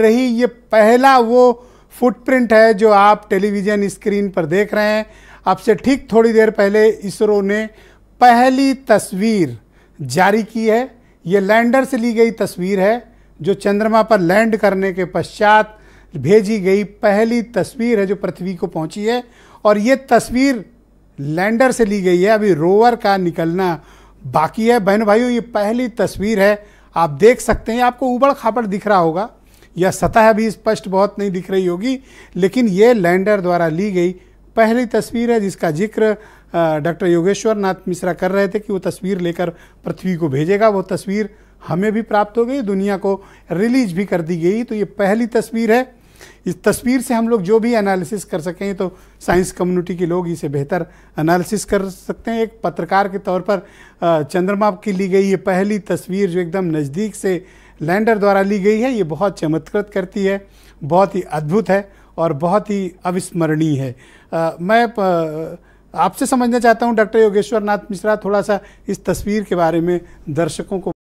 रही ये पहला वो फुटप्रिंट है जो आप टेलीविज़न स्क्रीन पर देख रहे हैं आपसे ठीक थोड़ी देर पहले इसरो ने पहली तस्वीर जारी की है ये लैंडर से ली गई तस्वीर है जो चंद्रमा पर लैंड करने के पश्चात भेजी गई पहली तस्वीर है जो पृथ्वी को पहुंची है और ये तस्वीर लैंडर से ली गई है अभी रोवर का निकलना बाकी है बहन भाइयों ये पहली तस्वीर है आप देख सकते हैं आपको उबड़ खापड़ दिख रहा होगा या सतह भी स्पष्ट बहुत नहीं दिख रही होगी लेकिन ये लैंडर द्वारा ली गई पहली तस्वीर है जिसका जिक्र डॉक्टर योगेश्वर नाथ मिश्रा कर रहे थे कि वो तस्वीर लेकर पृथ्वी को भेजेगा वो तस्वीर हमें भी प्राप्त हो गई दुनिया को रिलीज भी कर दी गई तो ये पहली तस्वीर है इस तस्वीर से हम लोग जो भी एनालिसिस कर सकें तो साइंस कम्युनिटी के लोग इसे बेहतर एनालिसिस कर सकते हैं एक पत्रकार के तौर पर चंद्रमा की ली गई ये पहली तस्वीर जो एकदम नज़दीक से लैंडर द्वारा ली गई है ये बहुत चमत्कृत करती है बहुत ही अद्भुत है और बहुत ही अविस्मरणीय है आ, मैं आपसे समझना चाहता हूँ डॉक्टर योगेश्वर नाथ मिश्रा थोड़ा सा इस तस्वीर के बारे में दर्शकों को